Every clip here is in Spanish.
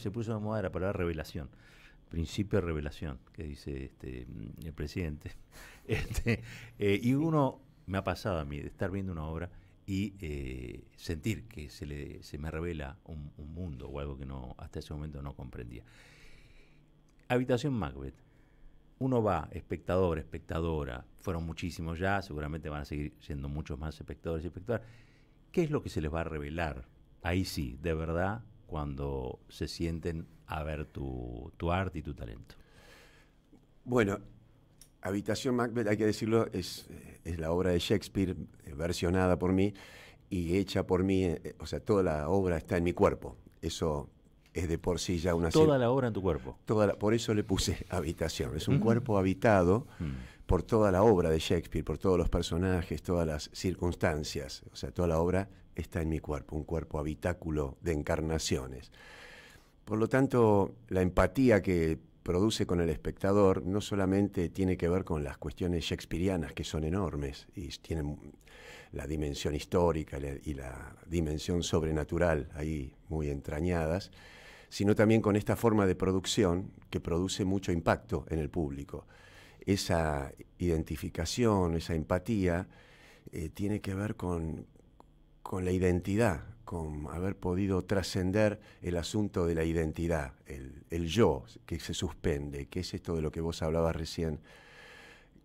se puso de moda la palabra revelación principio de revelación que dice este, el presidente este, eh, y uno me ha pasado a mí de estar viendo una obra y eh, sentir que se, le, se me revela un, mundo o algo que no hasta ese momento no comprendía habitación Macbeth uno va espectador espectadora fueron muchísimos ya seguramente van a seguir siendo muchos más espectadores y espectadoras qué es lo que se les va a revelar ahí sí de verdad cuando se sienten a ver tu, arte y tu talento? Bueno, Habitación Macbeth, hay que decirlo, es, es la obra de Shakespeare eh, versionada por mí y hecha por mí, eh, eh, o sea, toda la obra está en mi cuerpo. Eso es de por sí ya una... Toda la obra en tu cuerpo. Toda por eso le puse habitación. Es un cuerpo habitado. Mm por toda la obra de Shakespeare, por todos los personajes, todas las circunstancias. O sea, toda la obra está en mi cuerpo, un cuerpo habitáculo de encarnaciones. Por lo tanto, la empatía que produce con el espectador no solamente tiene que ver con las cuestiones shakespearianas, que son enormes y tienen la dimensión histórica y la dimensión sobrenatural ahí muy entrañadas, sino también con esta forma de producción que produce mucho impacto en el público esa identificación, esa empatía, eh, tiene que ver con, la identidad, con haber podido trascender el asunto de la identidad, el, el, yo que se suspende, que es esto de lo que vos hablabas recién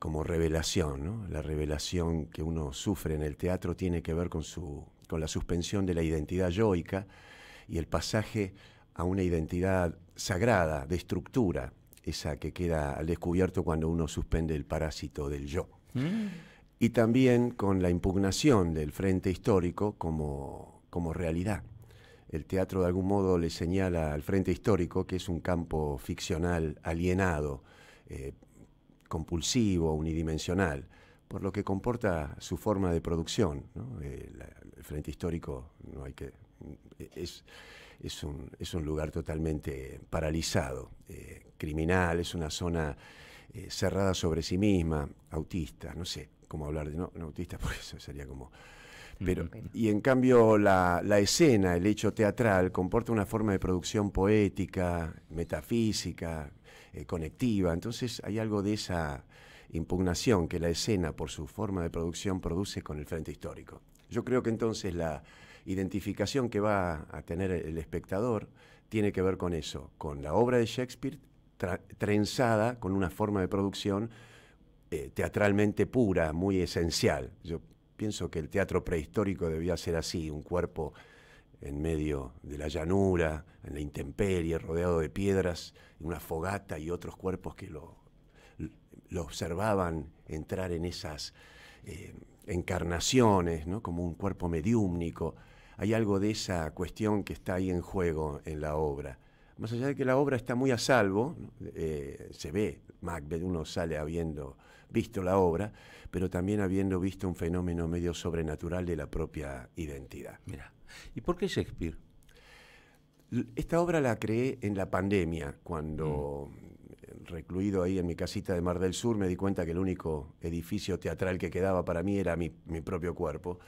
como revelación, ¿no? La revelación que uno sufre en el teatro tiene que ver con, su, con la suspensión de la identidad yoica y el pasaje a una identidad sagrada, de estructura, esa que queda al descubierto cuando uno suspende el parásito del yo. Mm. Y también con la impugnación del frente histórico como, realidad. El teatro de algún modo le señala al frente histórico que es un campo ficcional alienado, eh, compulsivo, unidimensional, por lo que comporta su forma de producción. Eh, el frente histórico no hay que... Es, es un, lugar totalmente paralizado, eh, criminal, es una zona eh, cerrada sobre sí misma, autista, no sé cómo hablar de no, autista, por eso sería como... Pero, y en cambio la, escena, el hecho teatral, comporta una forma de producción poética, metafísica, eh, conectiva. Entonces hay algo de esa impugnación que la escena, por su forma de producción, produce con el Frente Histórico. Yo creo que entonces la, identificación que va a tener el espectador tiene que ver con eso, con la obra de Shakespeare trenzada con una forma de producción eh, teatralmente pura, muy esencial. Yo pienso que el teatro prehistórico debía ser así, un cuerpo en medio de la llanura, en la intemperie, rodeado de piedras, una fogata y otros cuerpos que lo, observaban entrar en esas eh, encarnaciones, como un cuerpo mediúmnico hay algo de esa cuestión que está ahí en juego en la obra. Más allá de que la obra está muy a salvo, eh, se ve, Macbeth, uno sale habiendo visto la obra, pero también habiendo visto un fenómeno medio sobrenatural de la propia identidad. ¿y por qué Shakespeare? Esta obra la creé en la pandemia, cuando mm. recluido ahí en mi casita de Mar del Sur me di cuenta que el único edificio teatral que quedaba para mí era mi, mi propio cuerpo.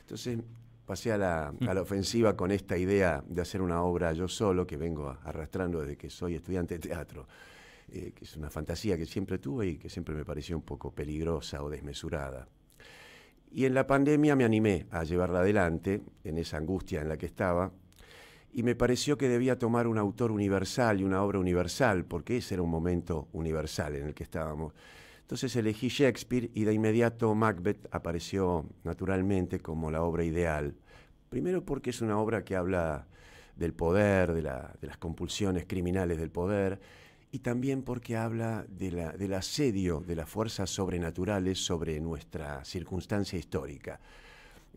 Entonces pasé a la, ofensiva con esta idea de hacer una obra yo solo, que vengo arrastrando desde que soy estudiante de teatro, eh, que es una fantasía que siempre tuve y que siempre me pareció un poco peligrosa o desmesurada. Y en la pandemia me animé a llevarla adelante, en esa angustia en la que estaba, y me pareció que debía tomar un autor universal y una obra universal, porque ese era un momento universal en el que estábamos. Entonces elegí Shakespeare y de inmediato Macbeth apareció naturalmente como la obra ideal. Primero porque es una obra que habla del poder, de, de las compulsiones criminales del poder, y también porque habla de la, del asedio de las fuerzas sobrenaturales sobre nuestra circunstancia histórica.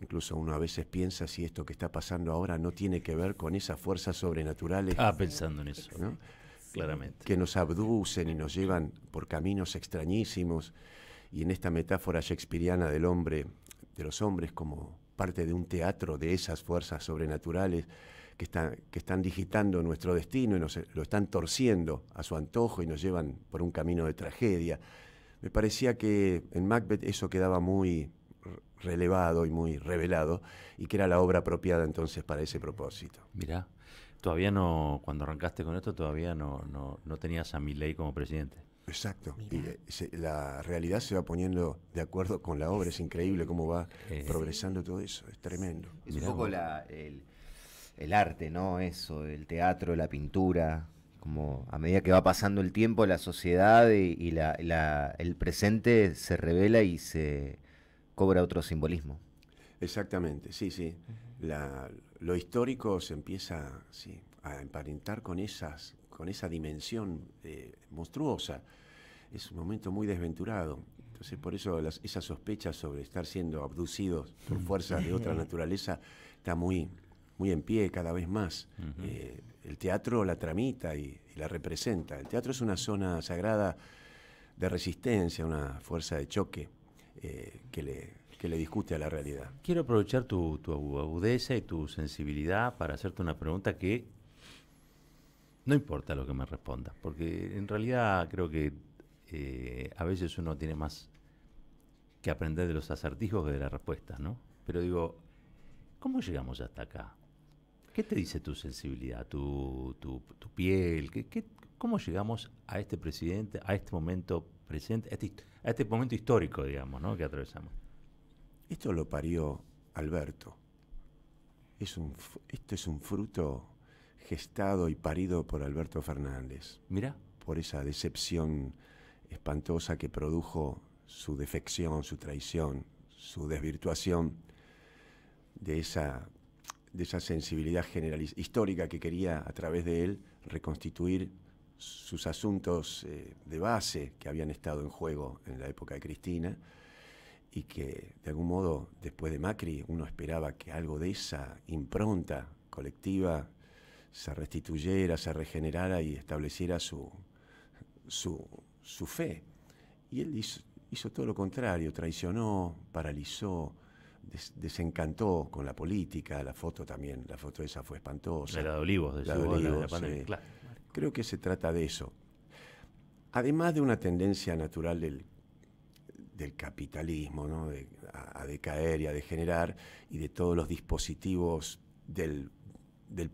Incluso uno a veces piensa si esto que está pasando ahora no tiene que ver con esas fuerzas sobrenaturales. Ah, pensando en eso que nos abducen y nos llevan por caminos extrañísimos y en esta metáfora shakespeariana del hombre, de los hombres como parte de un teatro de esas fuerzas sobrenaturales que están, que están digitando nuestro destino y nos lo están torciendo a su antojo y nos llevan por un camino de tragedia. Me parecía que en Macbeth eso quedaba muy relevado y muy revelado y que era la obra apropiada entonces para ese propósito. Mirá, Todavía no, cuando arrancaste con esto, todavía no, no, no tenías a Milei como presidente. Exacto. Y, eh, la realidad se va poniendo de acuerdo con la obra. Es increíble cómo va eh, progresando todo eso. Es tremendo. Es un poco la, el, arte, ¿no? Eso, el teatro, la pintura. Como a medida que va pasando el tiempo, la sociedad y, la, el presente se revela y se cobra otro simbolismo. Exactamente, sí, sí la, lo histórico se empieza a emparentar con, esas, con esa dimensión eh, monstruosa. Es un momento muy desventurado. Entonces, por eso las, esa sospecha sobre estar siendo abducidos por fuerzas de otra naturaleza está muy, muy en pie cada vez más. Eh, el teatro la tramita y, la representa. El teatro es una zona sagrada de resistencia, una fuerza de choque eh, que le que le discute a la realidad. Quiero aprovechar tu, agudeza y tu sensibilidad para hacerte una pregunta que no importa lo que me respondas, porque en realidad creo que eh, a veces uno tiene más que aprender de los acertijos que de las respuestas, ¿no? Pero digo, ¿cómo llegamos hasta acá? ¿Qué te dice tu sensibilidad, tu, piel? cómo llegamos a este presidente, a este momento presente, a este, a este momento histórico, digamos, ¿no? que atravesamos? Esto lo parió Alberto. esto es un fruto gestado y parido por Alberto Fernández. Mira. Por esa decepción espantosa que produjo su defección, su traición, su desvirtuación de esa, de esa sensibilidad histórica que quería a través de él reconstituir sus asuntos eh, de base que habían estado en juego en la época de Cristina y que de algún modo después de Macri uno esperaba que algo de esa impronta colectiva se restituyera, se regenerara y estableciera su, su, fe. Y él hizo, todo lo contrario, traicionó, paralizó, desencantó con la política, la foto también, la foto esa fue espantosa. La de Olivos, de, la Olivos, claro. Creo que se trata de eso. Además de una tendencia natural del del capitalismo, ¿no? a, decaer y a degenerar, y de todos los dispositivos del,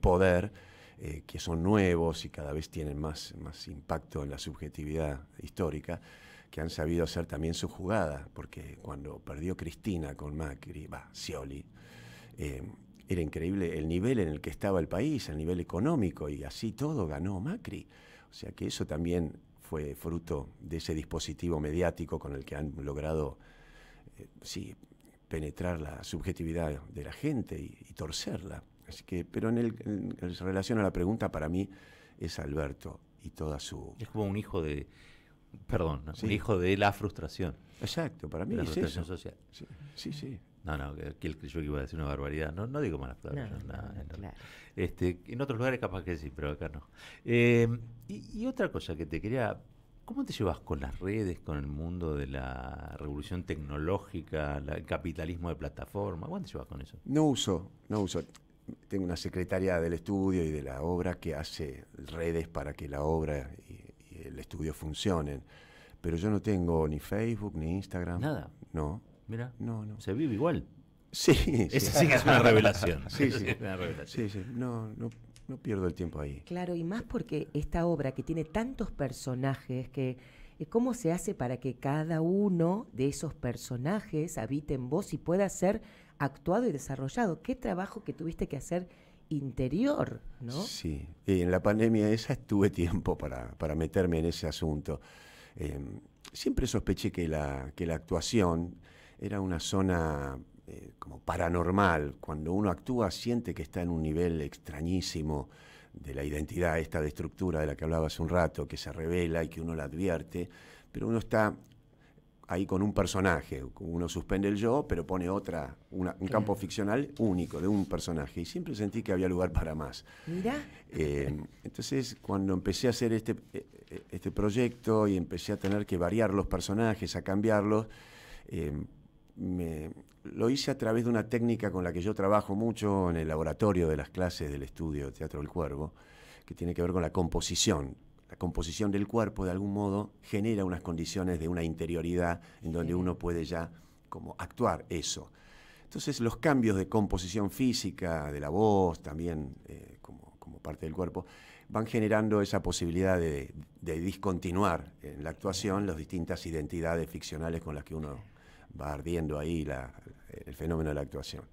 poder eh, que son nuevos y cada vez tienen más, más impacto en la subjetividad histórica, que han sabido hacer también su jugada, porque cuando perdió Cristina con Macri, va, Scioli, eh, era increíble el nivel en el que estaba el país, el nivel económico, y así todo ganó Macri. O sea que eso también fue fruto de ese dispositivo mediático con el que han logrado, eh, sí, penetrar la subjetividad de la gente y, torcerla. que, pero en, el, relación a la pregunta, para mí es Alberto y toda su... Es como un hijo de... Perdón, un hijo de la frustración. Exacto, para mí la frustración social. sí. sí. No, no, que él creyó que iba a decir una barbaridad. No, no digo malas palabras. No, este, en otros lugares capaz que sí, pero acá no. Em, y, otra cosa que te quería... ¿Cómo te llevas con las redes, con el mundo de la revolución tecnológica, el capitalismo de plataforma? ¿Cómo te llevas con eso? No uso, no uso. Tengo una secretaria del estudio y de la obra que hace redes para que la obra y el estudio funcionen. Pero yo no tengo ni Facebook, ni Instagram. Nada. No Mira. No, no. Se vive igual. Sí. sí. Esa sí que es una revelación. Sí, sí. Sí, No, no, no pierdo el tiempo ahí. Claro, y más porque esta obra que tiene tantos personajes que eh, cómo se hace para que cada uno de esos personajes habite en vos y pueda ser actuado y desarrollado. Qué trabajo que tuviste que hacer interior, ¿no? Sí, y en la pandemia esa estuve tiempo para, para meterme en ese asunto. Em, siempre sospeché que la, que la actuación era una zona eh, como paranormal. Cuando uno actúa siente que está en un nivel extrañísimo de la identidad, esta de estructura de la que hablaba hace un rato, que se revela y que uno la advierte, pero uno está ahí con un personaje. Uno suspende el yo, pero pone otra, un campo ficcional único de un personaje. Y siempre sentí que había lugar para más. Mira. Eh, entonces, cuando empecé a hacer este, eh, este proyecto y empecé a tener que variar los personajes, a cambiarlos, me, lo hice a través de una técnica con la que yo trabajo mucho en el laboratorio de las clases del estudio Teatro del Cuervo, que tiene que ver con la composición. La composición del cuerpo, de algún modo, genera unas condiciones de una interioridad en donde uno puede ya como actuar eso. Entonces los cambios de composición física, de la voz, también eh, como, parte del cuerpo, van generando esa posibilidad de discontinuar en la actuación las distintas identidades ficcionales con las que uno va ardiendo ahí el fenómeno de la actuación.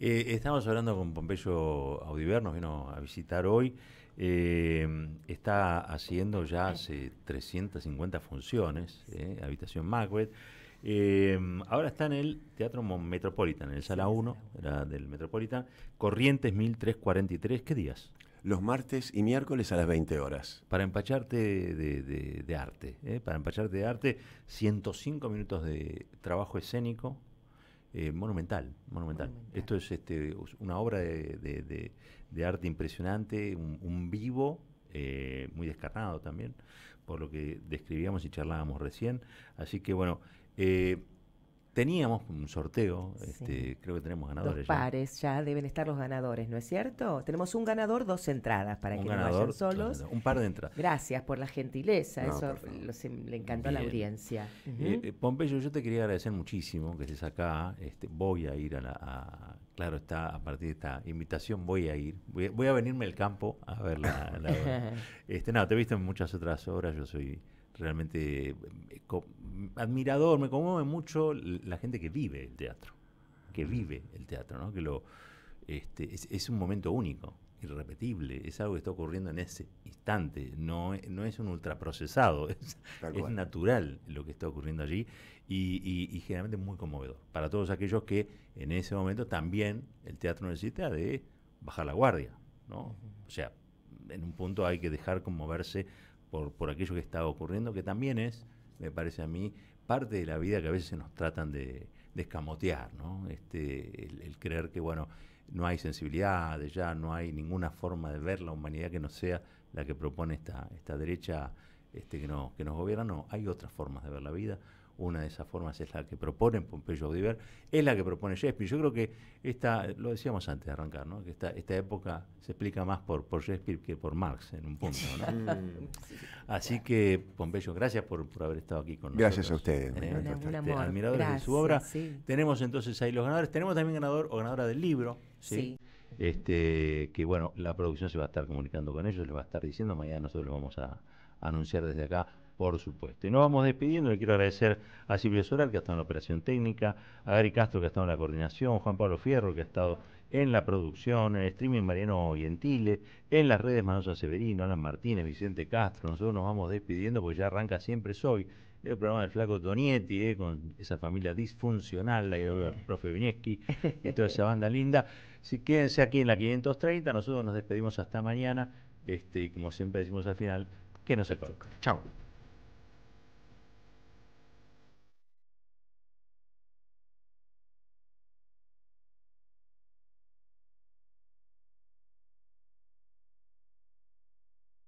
Eh, estamos hablando con Pompeyo Audiver, nos vino a visitar hoy. Eh, está haciendo ya hace 350 funciones, eh, Habitación Macbeth. ahora está en el Teatro Metropolitan, en el Sala 1 del Metropolitan, Corrientes 1343. ¿Qué días? los martes y miércoles a las 20 horas. Para empacharte de, arte, ¿eh? para empacharte de arte, 105 minutos de trabajo escénico. Eh, monumental, monumental, Esto es este, una obra de, arte impresionante, un, vivo eh, muy descarnado también, por lo que describíamos y charlábamos recién. Así que bueno, Teníamos un sorteo, este, creo que tenemos ganadores. Dos pares ya. deben estar los ganadores, ¿no es cierto? Tenemos un ganador, dos entradas para que no vayan solos. Un par de entradas. Gracias por la gentileza, eso em, le encantó a la audiencia. Eh, eh, Pompeyo, yo te quería agradecer muchísimo que estés acá. Este, voy a ir a la. claro, está a partir de esta invitación, voy a ir. Voy, a venirme al campo a ver la. este, no, te he visto en muchas otras obras, yo soy realmente eh, admirador, me conmueve mucho la gente que vive el teatro, que mm. vive el teatro, ¿no? que lo, este, es, un momento único, irrepetible, es algo que está ocurriendo en ese instante, no, no es un ultraprocesado, es, es natural lo que está ocurriendo allí y, y, y, generalmente muy conmovedor para todos aquellos que en ese momento también el teatro necesita de bajar la guardia, ¿no? o sea, en un punto hay que dejar conmoverse por, por aquello que está ocurriendo, que también es, me parece a mí, parte de la vida que a veces nos tratan de, de escamotear, ¿no? Este, el, creer que, bueno, no hay sensibilidad, ya no hay ninguna forma de ver la humanidad que no sea la que propone esta, esta derecha este, que, no, que nos gobierna. No, hay otras formas de ver la vida, una de esas formas es la que propone Pompeyo Oliver es la que propone Shakespeare. Yo creo que esta, lo decíamos antes de arrancar, ¿no? que esta, esta época se explica más por, Shakespeare que por Marx en un punto. Así que, Pompeyo, gracias por, haber estado aquí con nosotros. Gracias a ustedes. Eh, admiradores de su obra. Tenemos entonces ahí los ganadores. Tenemos también ganador o ganadora del libro. ¿sí? este, que bueno, la producción se va a estar comunicando con ellos, les va a estar diciendo, mañana nosotros lo vamos a anunciar desde acá por supuesto. Y nos vamos despidiendo. Le quiero agradecer a Silvio Soral, que ha estado en la operación técnica, a Gary Castro, que ha estado en la coordinación, Juan Pablo Fierro, que ha estado en la producción, en el streaming Mariano Gentile, en las redes Manuel Severino, Alan Martínez, Vicente Castro. Nosotros nos vamos despidiendo porque ya arranca Siempre Soy, el programa del Flaco Donietti, eh, con esa familia disfuncional, la el profe Vinieski y toda esa banda linda. Si quédense aquí en la 530, nosotros nos despedimos hasta mañana. Este, como siempre decimos al final, que no se toque. Chao.